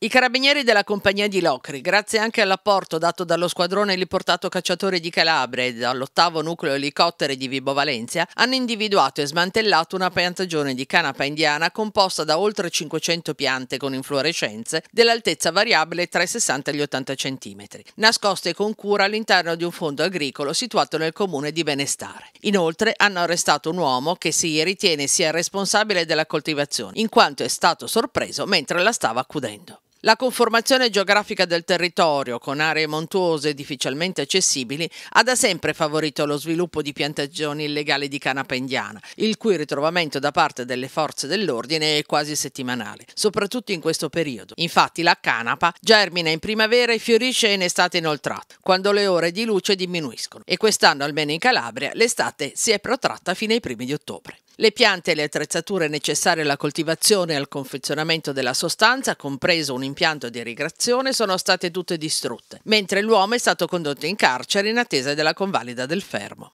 I carabinieri della compagnia di Locri, grazie anche all'apporto dato dallo squadrone eliportato cacciatori di Calabria e dall'ottavo nucleo elicotteri di Vibo Valencia, hanno individuato e smantellato una piantagione di canapa indiana composta da oltre 500 piante con inflorescenze dell'altezza variabile tra i 60 e gli 80 cm, nascoste con cura all'interno di un fondo agricolo situato nel comune di Benestare. Inoltre hanno arrestato un uomo che si ritiene sia responsabile della coltivazione, in quanto è stato sorpreso mentre la stava accudendo. La conformazione geografica del territorio, con aree montuose difficilmente accessibili, ha da sempre favorito lo sviluppo di piantagioni illegali di canapa indiana, il cui ritrovamento da parte delle forze dell'ordine è quasi settimanale, soprattutto in questo periodo. Infatti la canapa germina in primavera e fiorisce in estate inoltrata, quando le ore di luce diminuiscono e quest'anno, almeno in Calabria, l'estate si è protratta fino ai primi di ottobre. Le piante e le attrezzature necessarie alla coltivazione e al confezionamento della sostanza, compreso un impianto di irrigazione, sono state tutte distrutte, mentre l'uomo è stato condotto in carcere in attesa della convalida del fermo.